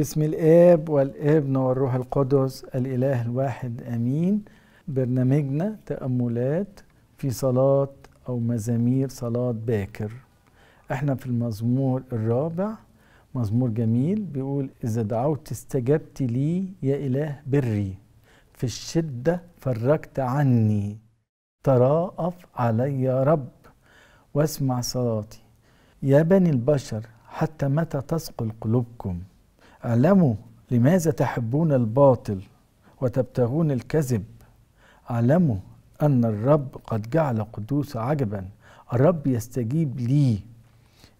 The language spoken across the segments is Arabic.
بسم الاب والابن والروح القدس الاله الواحد امين برنامجنا تاملات في صلاه او مزامير صلاه باكر احنا في المزمور الرابع مزمور جميل بيقول اذا دعوت استجبت لي يا اله بري في الشده فرجت عني تراءف علي يا رب واسمع صلاتي يا بني البشر حتى متى تثقل قلوبكم اعلموا لماذا تحبون الباطل وتبتغون الكذب اعلموا أن الرب قد جعل قدوس عجبا الرب يستجيب لي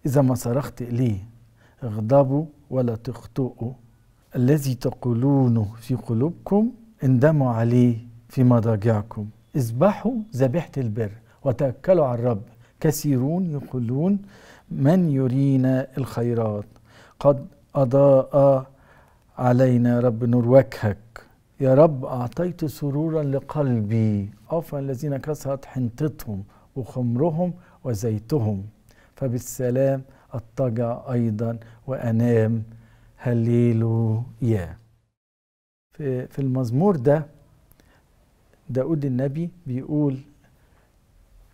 إذا ما صرخت إليه اغضبوا ولا تخطئوا الذي تقولونه في قلوبكم اندموا عليه في مضاجعكم اذبحوا ذبيحة البر وتوكلوا على الرب كثيرون يقولون من يرينا الخيرات قد أضاء علينا رب نور وجهك يا رب أعطيت سرورا لقلبي عفوا الذين كسرت حنطتهم وخمرهم وزيتهم فبالسلام اضطجع أيضا وأنام يا في, في المزمور ده داود النبي بيقول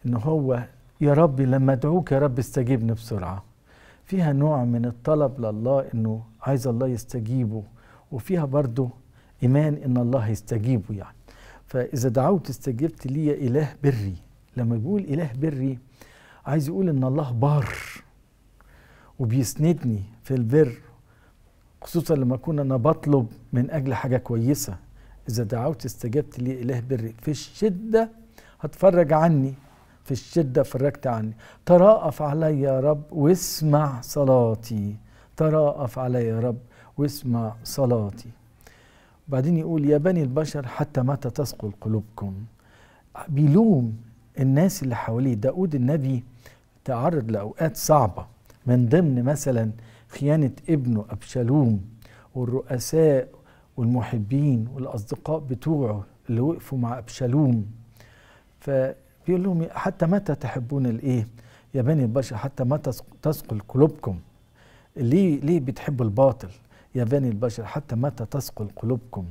إن هو يا رب لما أدعوك يا رب استجبني بسرعة فيها نوع من الطلب لله انه عايز الله يستجيبه وفيها برضه ايمان ان الله يستجيبه يعني فاذا دعوت استجبت لي يا اله بري لما بيقول اله بري عايز يقول ان الله بار وبيسندني في البر خصوصا لما اكون انا بطلب من اجل حاجه كويسه اذا دعوت استجبت لي اله بري في الشده هتفرج عني في الشدة فرجت عني تراءف علي يا رب واسمع صلاتي تراءف علي يا رب واسمع صلاتي بعدين يقول يا بني البشر حتى متى تسقل قلوبكم بيلوم الناس اللي حواليه داود النبي تعرض لأوقات صعبة من ضمن مثلا خيانة ابنه أبشالوم والرؤساء والمحبين والأصدقاء بتوعه اللي وقفوا مع أبشالوم ف بيقول لهم حتى متى تحبون الايه يا بني البشر حتى متى تثقل قلوبكم ليه ليه بتحبوا الباطل يا بني البشر حتى متى تثقل قلوبكم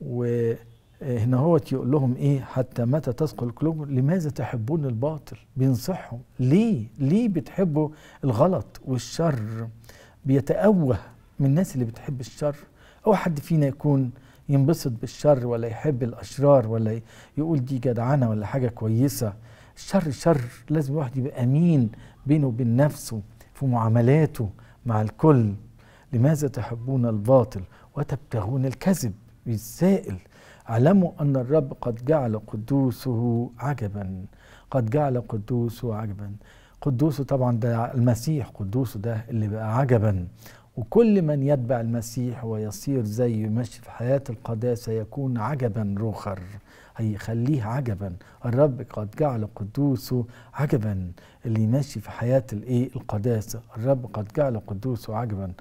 وهنا هو يقول لهم ايه حتى متى تثقل قلوبكم لماذا تحبون الباطل بينصحهم ليه ليه بتحبوا الغلط والشر بيتأوه من الناس اللي بتحب الشر او حد فينا يكون ينبسط بالشر ولا يحب الاشرار ولا يقول دي جدعنه ولا حاجه كويسه الشر شر لازم الواحد يبقى امين بينه وبين نفسه في معاملاته مع الكل لماذا تحبون الباطل وتبتغون الكذب بالسائل اعلموا ان الرب قد جعل قدوسه عجبا قد جعل قدوسه عجبا قدوسه طبعا ده المسيح قدوسه ده اللي بقى عجبا وكل من يتبع المسيح ويصير زيه يمشي في حياة القداسة يكون عجبا أي هيخليه عجبا الرب قد جعل قدوسه عجبا اللي يمشي في حياة الايه القداسة الرب قد جعل قدوسه عجبا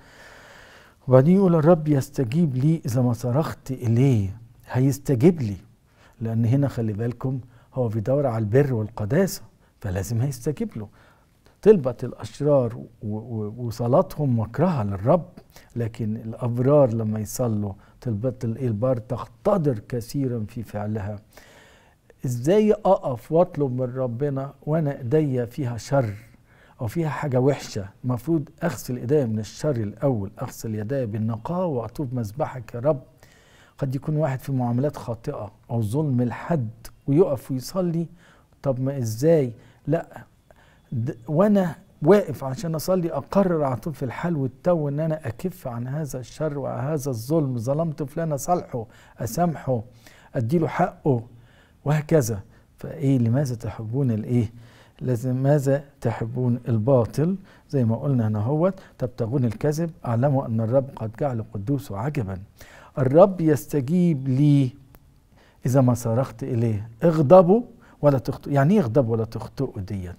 وبعدين يقول الرب يستجيب لي إذا ما صرخت إليه هيستجيب لي لأن هنا خلي بالكم هو بيدور على البر والقداسة فلازم هيستجيب له طلبة الأشرار وصلاتهم مكرهة للرب لكن الأبرار لما يصلوا طلبة الإلبار تقتدر كثيرا في فعلها إزاي أقف وأطلب من ربنا وأنا إيديا فيها شر أو فيها حاجة وحشة المفروض أغسل إيديا من الشر الأول أغسل يدي بالنقاء وأطوب مذبحك يا رب قد يكون واحد في معاملات خاطئة أو ظلم الحد ويقف ويصلي طب ما إزاي لا وانا واقف عشان اصلي اقرر على طول في الحال والتو ان انا اكف عن هذا الشر وهذا الظلم ظلمت فلان اصالحه اسامحه اديله حقه وهكذا فايه لماذا تحبون الايه لازم ماذا تحبون الباطل زي ما قلنا هنا هوت تبتغون الكذب اعلموا ان الرب قد جعل قدوسه عجبا الرب يستجيب لي اذا ما صرخت اليه اغضبوا ولا تخطئوا يعني ايه اغضبوا ولا تخطئوا ديت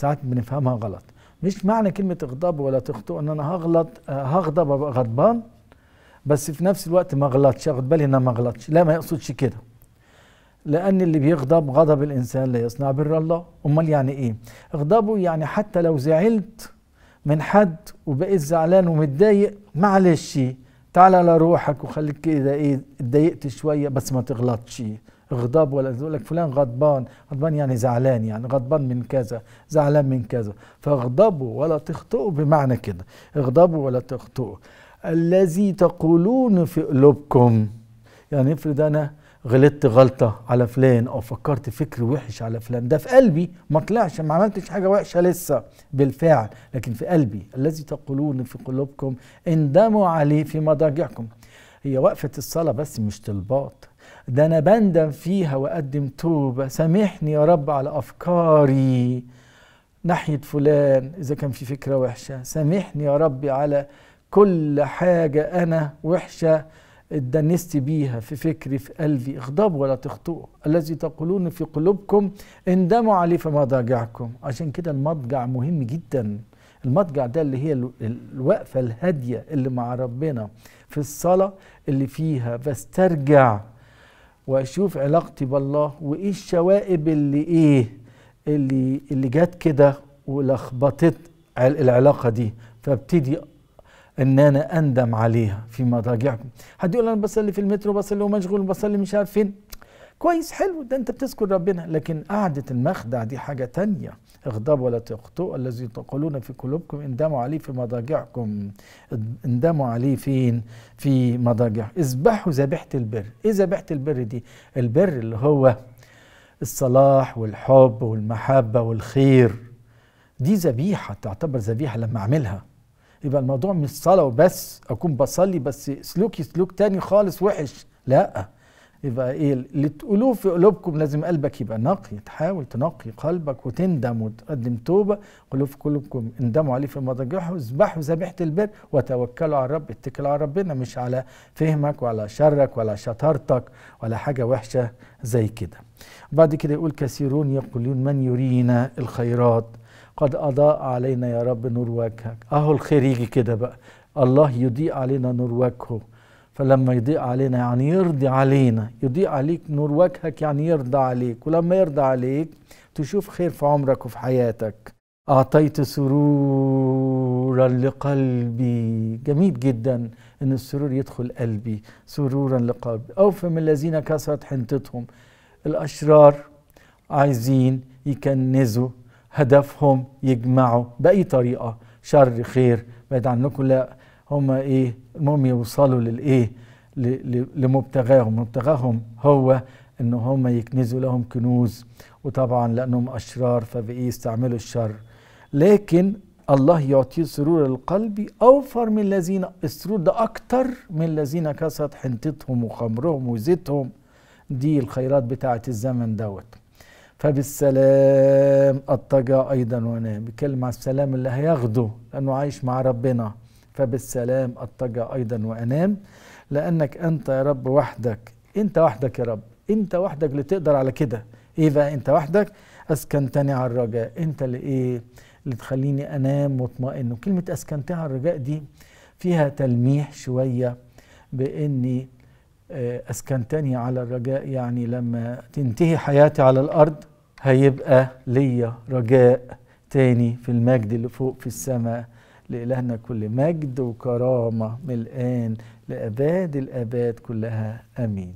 ساعات بنفهمها غلط مش معنى كلمة اغضب ولا تخطئ ان انا هغلط هغضب ابقى غضبان بس في نفس الوقت ما اغلطش اخد بالي ان انا ما اغلطش لا ما يقصدش كده لأن اللي بيغضب غضب الإنسان لا يصنع بر الله أمال يعني إيه اغضبه يعني حتى لو زعلت من حد وبقيت زعلان ومتضايق معلش تعال على روحك وخليك كده ايه اتضايقت شويه بس ما تغلطش غضب ولا يقول لك فلان غضبان غضبان يعني زعلان يعني غضبان من كذا زعلان من كذا فاغضبوا ولا تخطئوا بمعنى كده اغضبوا ولا تخطئوا الذي تقولون في قلوبكم يعني افرض انا غلطت غلطة على فلان أو فكرت فكر وحش على فلان ده في قلبي ما طلعش ما عملتش حاجة وحشة لسه بالفعل لكن في قلبي الذي تقولون في قلوبكم اندموا عليه في مضاجعكم هي وقفة الصلاة بس مش طلبات ده أنا بندم فيها وأقدم توبة سامحني يا رب على أفكاري ناحية فلان إذا كان في فكرة وحشة سامحني يا ربي على كل حاجة أنا وحشة اتدنست بيها في فكري في قلبي اغضبوا ولا تخطئوا الذي تقولون في قلوبكم اندموا عليه في مضاجعكم عشان كده المضجع مهم جدا المضجع ده اللي هي الوقفة الهادية اللي مع ربنا في الصلاة اللي فيها بسترجع واشوف علاقتي بالله وايه الشوائب اللي ايه اللي اللي جت كده ولخبطت العلاقه دي فابتدي ان انا اندم عليها فيما مضاجعكم حد يقول انا بصلي في المترو بصلي ومشغول بصلي مش عارف فين كويس حلو ده انت بتذكر ربنا لكن قعدة المخدع دي حاجة تانية اغضب ولا تقتوا الذي تقولون في قلوبكم اندموا عليه في مضاجعكم اندموا عليه فين في مضاجع اذبحوا ذبيحة البر ايه ذبيحة البر دي البر اللي هو الصلاح والحب والمحبة والخير دي ذبيحة تعتبر ذبيحة لما أعملها يبقى الموضوع مش صلاة وبس أكون بصلي بس سلوكي سلوك تاني خالص وحش لا يبقى ايه اللي تقولوه في قلوبكم لازم قلبك يبقى نقي تحاول تنقي قلبك وتندم وتقدم توبه قلوب في قلوبكم اندموا عليه في مضاجعه اذبحوا ذبيحه البر وتوكلوا على الرب اتكلوا على ربنا مش على فهمك ولا شرك ولا شطارتك ولا حاجه وحشه زي كده بعد كده يقول كثيرون يقولون من يرينا الخيرات قد اضاء علينا يا رب نور وجهك اهو الخير يجي كده بقى الله يضيء علينا نور وجهه فلما يضيء علينا يعني يرضي علينا يضيء عليك نور وجهك يعني يرضى عليك ولما يرضى عليك تشوف خير في عمرك وفي حياتك أعطيت سرورا لقلبي جميل جدا أن السرور يدخل قلبي سرورا لقلبي أوف من الذين كسرت حنطتهم الأشرار عايزين يكنزوا هدفهم يجمعوا بأي طريقة شر خير بعيد عنكم لا هم ايه المهم يوصلوا للايه لمبتغاهم مبتغاهم هو ان هم يكنزوا لهم كنوز وطبعا لانهم اشرار فبايه يستعملوا الشر لكن الله يعطيه سرور القلب اوفر من الذين السرور ده اكتر من الذين كسرت حنطتهم وخمرهم وزيتهم دي الخيرات بتاعه الزمن دوت فبالسلام اضطجع ايضا ونام بيتكلم على السلام اللي هياخده لانه عايش مع ربنا فبالسلام أضطجع أيضا وأنام لأنك أنت يا رب وحدك أنت وحدك يا رب أنت وحدك اللي تقدر على كده إيه بقى أنت وحدك أسكنتني على الرجاء أنت اللي إيه اللي تخليني أنام مطمئن وكلمة أسكنتني على الرجاء دي فيها تلميح شوية بإني آه، أسكنتني على الرجاء يعني لما تنتهي حياتي على الأرض هيبقى ليا رجاء تاني في المجد اللي فوق في السماء لإلهنا كل مجد وكرامة من الآن لأباد الآباد كلها آمين